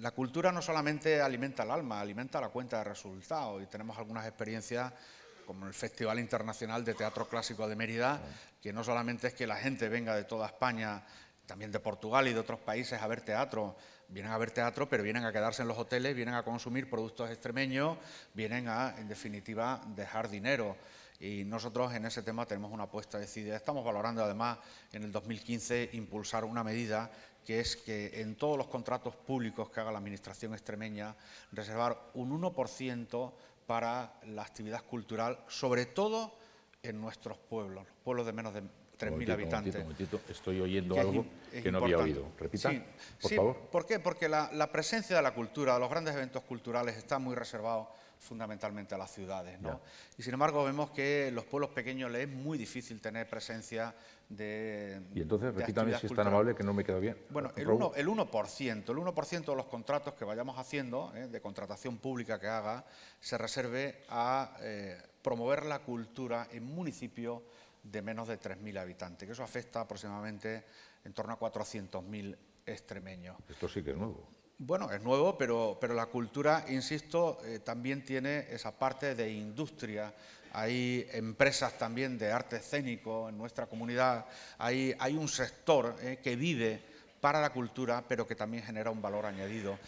la cultura no solamente alimenta el alma, alimenta la cuenta de resultados y tenemos algunas experiencias como el Festival Internacional de Teatro Clásico de Mérida, que no solamente es que la gente venga de toda España, también de Portugal y de otros países a ver teatro, vienen a ver teatro, pero vienen a quedarse en los hoteles, vienen a consumir productos extremeños, vienen a, en definitiva, dejar dinero. Y nosotros en ese tema tenemos una apuesta decidida. Estamos valorando además en el 2015 impulsar una medida que es que en todos los contratos públicos que haga la Administración extremeña, reservar un 1% para la actividad cultural, sobre todo en nuestros pueblos, los pueblos de menos de 3.000 habitantes. Un momentito, Estoy oyendo algo que no había oído. Repita, por favor. ¿Por qué? Porque la, presencia de la cultura, de los grandes eventos culturales, está muy reservado fundamentalmente a las ciudades. Y sin embargo vemos que los pueblos pequeños les es muy difícil tener presencia de... Y entonces, repítame si es tan amable que no me queda bien. Bueno, el, 1%, el 1% de los contratos que vayamos haciendo, ¿eh? de contratación pública que haga, se reserve a eh, promover la cultura en municipios de menos de 3.000 habitantes, que eso afecta aproximadamente en torno a 400.000 extremeños. Esto sí que es nuevo. Bueno, es nuevo, pero, pero la cultura, insisto, eh, también tiene esa parte de industria. Hay empresas también de arte escénico en nuestra comunidad. Hay, hay un sector eh, que vive para la cultura, pero que también genera un valor añadido.